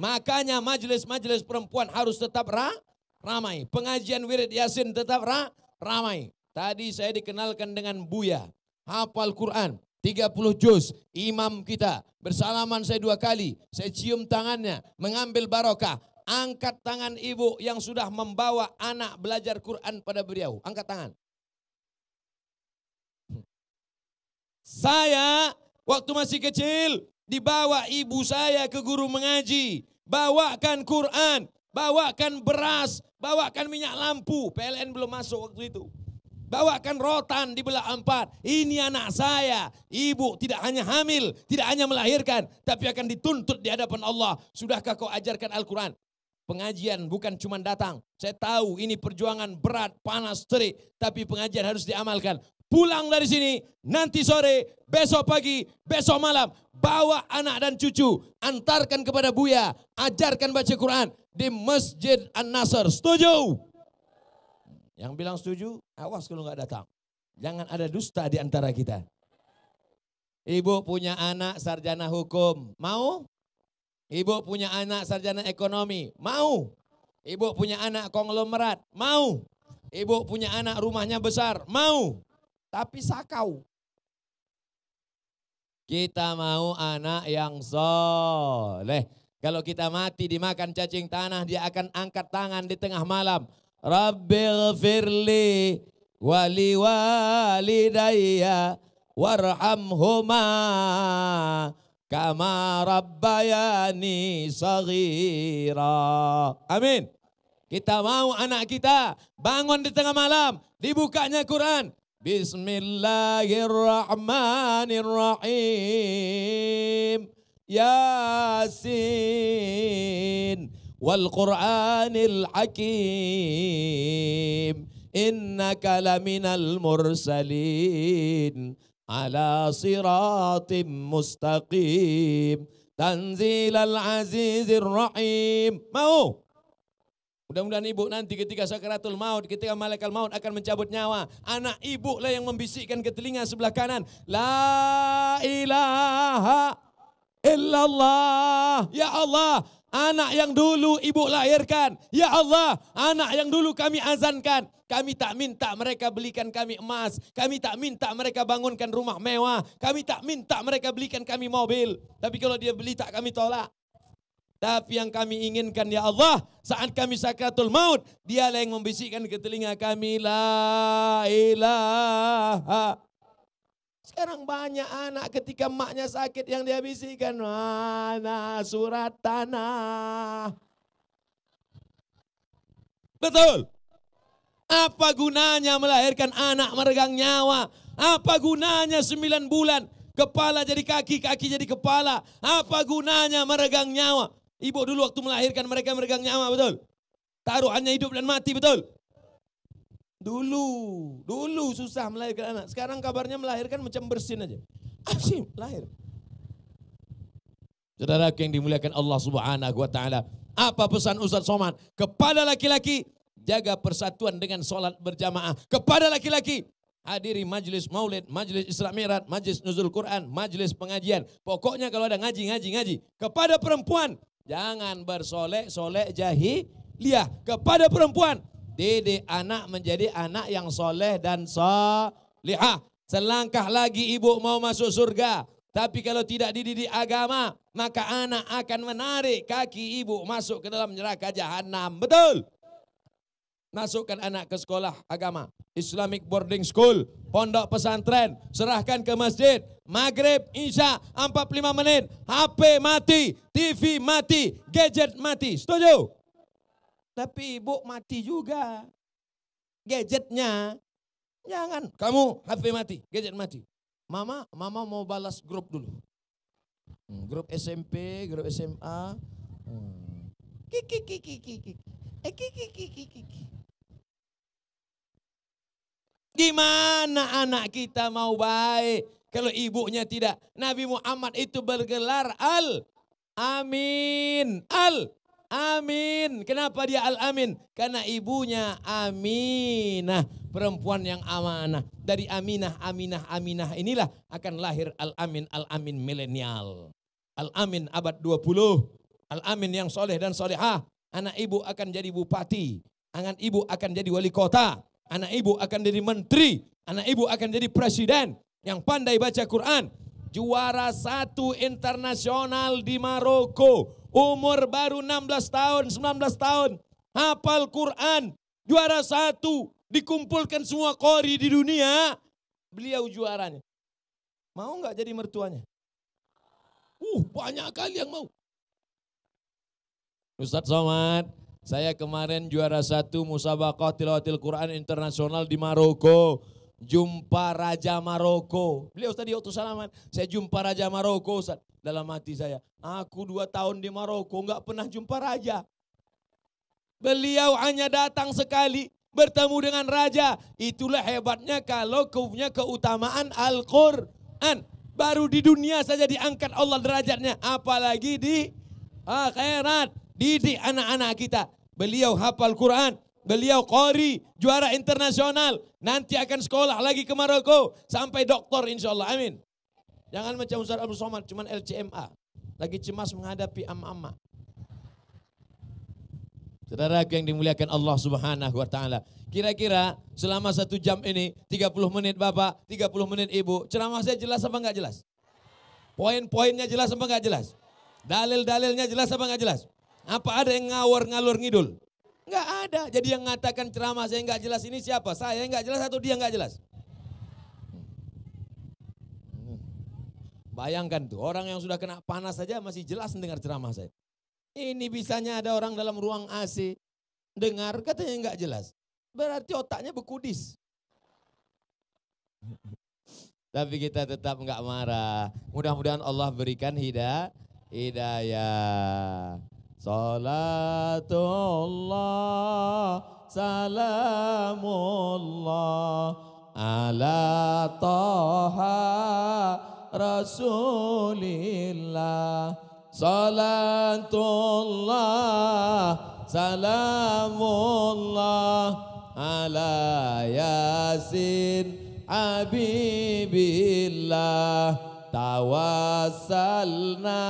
Makanya majelis-majelis perempuan harus tetap ra, ramai. Pengajian wirid yasin tetap ra, ramai. Tadi saya dikenalkan dengan Buya. Hafal Quran. 30 juz imam kita bersalaman saya dua kali saya cium tangannya mengambil barokah angkat tangan ibu yang sudah membawa anak belajar Quran pada beliau angkat tangan saya waktu masih kecil dibawa ibu saya ke guru mengaji bawakan Quran bawakan beras bawakan minyak lampu PLN belum masuk waktu itu bawakan rotan di belah empat. Ini anak saya. Ibu tidak hanya hamil, tidak hanya melahirkan, tapi akan dituntut di hadapan Allah. Sudahkah kau ajarkan Al-Quran? Pengajian bukan cuma datang. Saya tahu ini perjuangan berat, panas, terik. Tapi pengajian harus diamalkan. Pulang dari sini, nanti sore, besok pagi, besok malam. Bawa anak dan cucu. Antarkan kepada Buya. Ajarkan baca Quran di Masjid An-Nasr. Setuju? Yang bilang setuju, awas kalau nggak datang. Jangan ada dusta di antara kita. Ibu punya anak sarjana hukum, mau? Ibu punya anak sarjana ekonomi, mau? Ibu punya anak konglomerat, mau? Ibu punya anak rumahnya besar, mau? Tapi sakau. Kita mau anak yang soleh. Kalau kita mati dimakan cacing tanah, dia akan angkat tangan di tengah malam. Rabbil firli wali walidayya warhamhuma kama rabbayani saghira. Amin. Kita mau anak kita bangun di tengah malam, dibukanya Quran. Bismillahirrahmanirrahim. Yasin wal Qur'anil Hakim innaka laminal mursalin ala siratim mustaqim العزيز azizir rahim mau Mudah-mudahan ibu nanti ketika sakaratul maut, ketika malaikat maut akan mencabut nyawa. Anak ibu lah yang membisikkan ke telinga sebelah kanan. La ilaha illallah. Ya Allah, Anak yang dulu ibu lahirkan. Ya Allah, anak yang dulu kami azankan. Kami tak minta mereka belikan kami emas. Kami tak minta mereka bangunkan rumah mewah. Kami tak minta mereka belikan kami mobil. Tapi kalau dia beli tak kami tolak. Tapi yang kami inginkan ya Allah, saat kami sakratul maut, dialah yang membisikkan ke telinga kami, La ilaha sekarang banyak anak ketika maknya sakit yang dia bisikan, mana surat tanah. Betul. Apa gunanya melahirkan anak meregang nyawa? Apa gunanya sembilan bulan? Kepala jadi kaki, kaki jadi kepala. Apa gunanya meregang nyawa? Ibu dulu waktu melahirkan mereka meregang nyawa, betul? Taruhannya hidup dan mati, betul? Dulu, dulu susah melahirkan anak. Sekarang kabarnya melahirkan macam bersin aja. Asyik, lahir. Saudara yang dimuliakan Allah Subhanahu wa taala. Apa pesan Ustaz Somad kepada laki-laki? Jaga persatuan dengan sholat berjamaah. Kepada laki-laki, hadiri majelis maulid, majelis Isra Mirat, majelis nuzul Quran, majelis pengajian. Pokoknya kalau ada ngaji, ngaji, ngaji. Kepada perempuan, jangan bersolek-solek jahiliyah. Kepada perempuan, Didik anak menjadi anak yang soleh dan solihah. Selangkah lagi ibu mau masuk surga. Tapi kalau tidak dididik agama, maka anak akan menarik kaki ibu masuk ke dalam neraka jahanam. Betul? Masukkan anak ke sekolah agama. Islamic boarding school, pondok pesantren, serahkan ke masjid. Maghrib, Isya, 45 menit. HP mati, TV mati, gadget mati. Setuju? Tapi ibu mati juga. Gadgetnya. Jangan. Kamu HP mati, gadget mati. Mama, mama mau balas grup dulu. Hmm, grup SMP, grup SMA. Kiki, hmm. kiki, kiki. Eh, kiki, kiki, kiki. Gimana anak kita mau baik kalau ibunya tidak? Nabi Muhammad itu bergelar Al Amin Al Amin. Kenapa dia Al-Amin? Karena ibunya Aminah, perempuan yang amanah. Dari Aminah, Aminah, Aminah inilah akan lahir Al-Amin, Al-Amin milenial. Al-Amin abad 20. Al-Amin yang soleh dan solehah. Anak ibu akan jadi bupati. Anak ibu akan jadi wali kota. Anak ibu akan jadi menteri. Anak ibu akan jadi presiden. Yang pandai baca Quran. Juara satu internasional di Maroko umur baru 16 tahun, 19 tahun, hafal Quran, juara satu, dikumpulkan semua kori di dunia, beliau juaranya. Mau nggak jadi mertuanya? Uh, banyak kali yang mau. Ustadz Somad, saya kemarin juara satu Musabakoh Tilawatil Quran Internasional di Maroko jumpa Raja Maroko. Beliau tadi waktu salaman, saya jumpa Raja Maroko Ustaz. Dalam hati saya, aku dua tahun di Maroko nggak pernah jumpa Raja. Beliau hanya datang sekali bertemu dengan Raja. Itulah hebatnya kalau punya keutamaan Al-Quran. Baru di dunia saja diangkat Allah derajatnya. Apalagi di akhirat. Didik anak-anak kita. Beliau hafal Quran. Beliau kori juara internasional. Nanti akan sekolah lagi ke Maroko. Sampai doktor insya Allah. Amin. Jangan macam Ustaz Abdul Somad, cuman LCMA. Lagi cemas menghadapi am amma Saudara yang dimuliakan Allah subhanahu wa ta'ala. Kira-kira selama satu jam ini, 30 menit Bapak, 30 menit Ibu. Ceramah saya jelas apa enggak jelas? Poin-poinnya jelas apa enggak jelas? Dalil-dalilnya jelas apa enggak jelas? Apa ada yang ngawur ngalur ngidul? Enggak ada. Jadi yang mengatakan ceramah saya enggak jelas ini siapa? Saya enggak jelas atau dia enggak jelas? Bayangkan tuh, orang yang sudah kena panas saja masih jelas mendengar ceramah saya. Ini bisanya ada orang dalam ruang AC, dengar katanya enggak jelas. Berarti otaknya bekudis. Tapi kita tetap enggak marah. Mudah-mudahan Allah berikan Hidayah. Salatullah salamullah ala toha rasulillah salatullah salamullah ala yasin habibillah tawassalna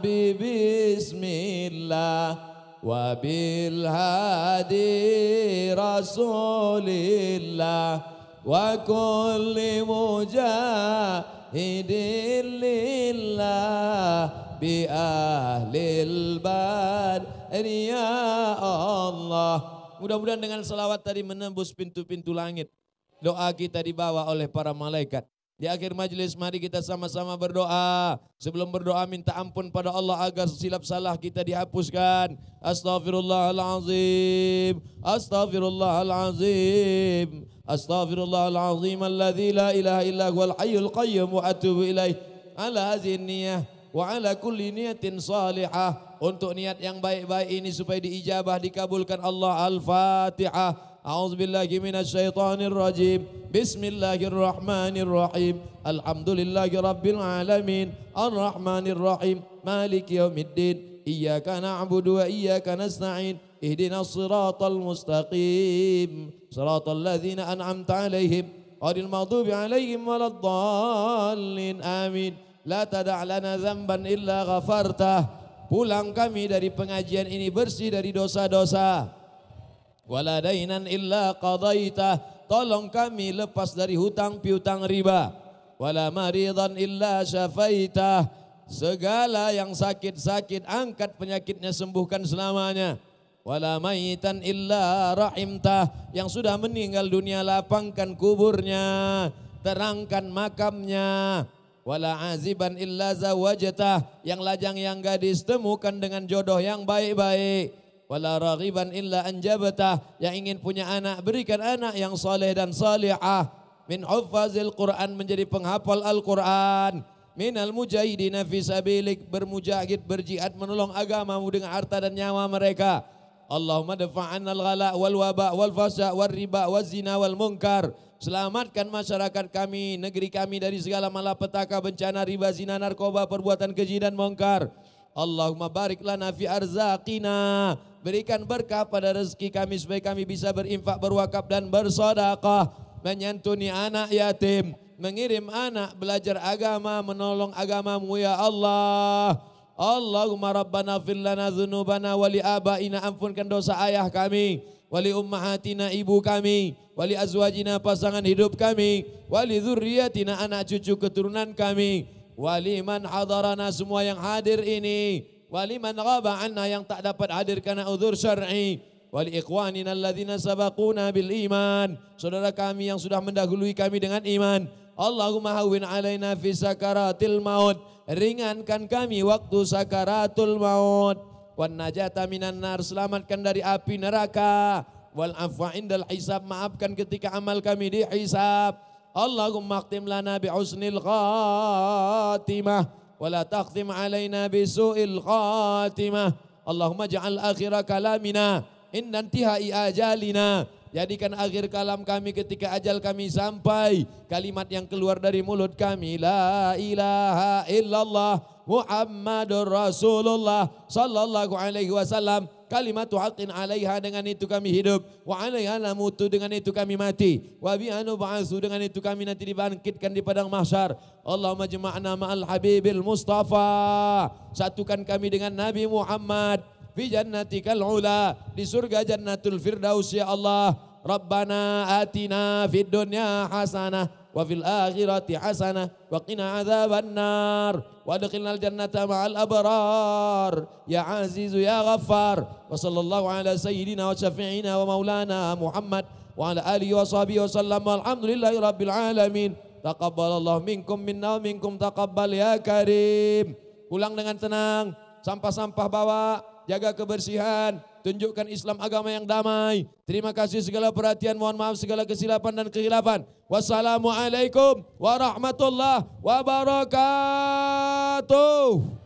bi bismillah wa bil hadi rasulillah wa kulli mujahidin lillah bi ahlil bad ya Allah mudah-mudahan dengan selawat tadi menembus pintu-pintu langit doa kita dibawa oleh para malaikat di akhir majelis mari kita sama-sama berdoa. Sebelum berdoa minta ampun pada Allah agar silap salah kita dihapuskan. Astaghfirullahalazim. Astaghfirullahalazim. Astaghfirullahalazim alladzi la ilaha illa huwal hayyul qayyum wa atubu ilaih. Ala hadhihi wa ala kulli niyatin salihah. Untuk niat yang baik-baik ini supaya diijabah dikabulkan Allah. Al-Fatihah. أعوذ بالله من الشيطان الرجيم بسم الله الرحمن الرحيم الحمد لله رب العالمين الرحمن الرحيم مالك يوم الدين إياك نعبد وإياك نستعين اهدنا الصراط المستقيم صراط الذين أنعمت عليهم غير المغضوب عليهم ولا الضالين آمين لا تدع لنا ذنبا إلا غفرته Pulang kami dari pengajian ini bersih dari dosa-dosa. Walada'inan illa qadaita tolong kami lepas dari hutang piutang riba wala maridan illa syafaita segala yang sakit-sakit angkat penyakitnya sembuhkan selamanya wala mayitan illa rahimta, yang sudah meninggal dunia lapangkan kuburnya terangkan makamnya wala aziban illa zawajatah yang lajang yang gadis temukan dengan jodoh yang baik-baik wala raghiban illa anjabatah yang ingin punya anak berikan anak yang saleh dan salihah min huffazil Quran menjadi penghafal Alquran min minal mujahidina fi sabilik bermujahid berjihad menolong agamamu dengan harta dan nyawa mereka Allahumma dafa'anna al-ghala wal waba wal fasya wal riba wal zina wal munkar Selamatkan masyarakat kami, negeri kami dari segala malapetaka, bencana, riba, zina, narkoba, perbuatan keji dan mongkar. Allahumma barik lana fi arzaqina. Berikan berkah pada rezeki kami supaya kami bisa berinfak, berwakaf dan bersedekah, menyantuni anak yatim, mengirim anak belajar agama, menolong agamamu ya Allah. Allahumma rabbana fil lana dzunubana wali abaina ampunkan dosa ayah kami, wali ummahatina ibu kami, wali azwajina pasangan hidup kami, wali zurriyatina anak cucu keturunan kami waliman hadarana semua yang hadir ini waliman ghaba anna yang tak dapat hadir karena udhur syar'i wali ikhwanina alladhina sabakuna bil iman saudara kami yang sudah mendahului kami dengan iman Allahumma hawin alaina fi sakaratil maut ringankan kami waktu sakaratul maut wan najata minan nar selamatkan dari api neraka wal afwa indal hisab maafkan ketika amal kami dihisab Allahumma khtim lana bi'usnil khatimah. ولا تختم علينا بسوء الخاتمة اللهم اجعل آخر كلامنا إن انتهاء آجالنا Jadikan akhir kalam kami ketika ajal kami sampai Kalimat yang keluar dari mulut kami La ilaha illallah Muhammadur Rasulullah Sallallahu alaihi wasallam kalimatu haqqin 'alaiha dengan itu kami hidup wa 'alaiha namutu dengan itu kami mati wa biha nub'atsu dengan itu kami nanti dibangkitkan di padang mahsyar Allahumma jama'na ma'al habibil mustafa satukan kami dengan Nabi Muhammad fi jannatikal ula di surga jannatul firdaus ya Allah Rabbana atina fid dunya hasanah wafil fil akhirati hasanah wa qina adzabannar wa adkhilnal jannata ma'al abrar ya aziz ya ghaffar wa sallallahu ala sayyidina wa syafi'ina wa maulana Muhammad wa ala alihi wa sahbihi wa sallam walhamdulillahi rabbil alamin taqabbalallahu minkum minna wa minkum taqabbal ya karim pulang dengan tenang sampah-sampah bawa jaga kebersihan Tunjukkan Islam agama yang damai. Terima kasih segala perhatian. Mohon maaf segala kesilapan dan kehilafan. Wassalamualaikum warahmatullahi wabarakatuh.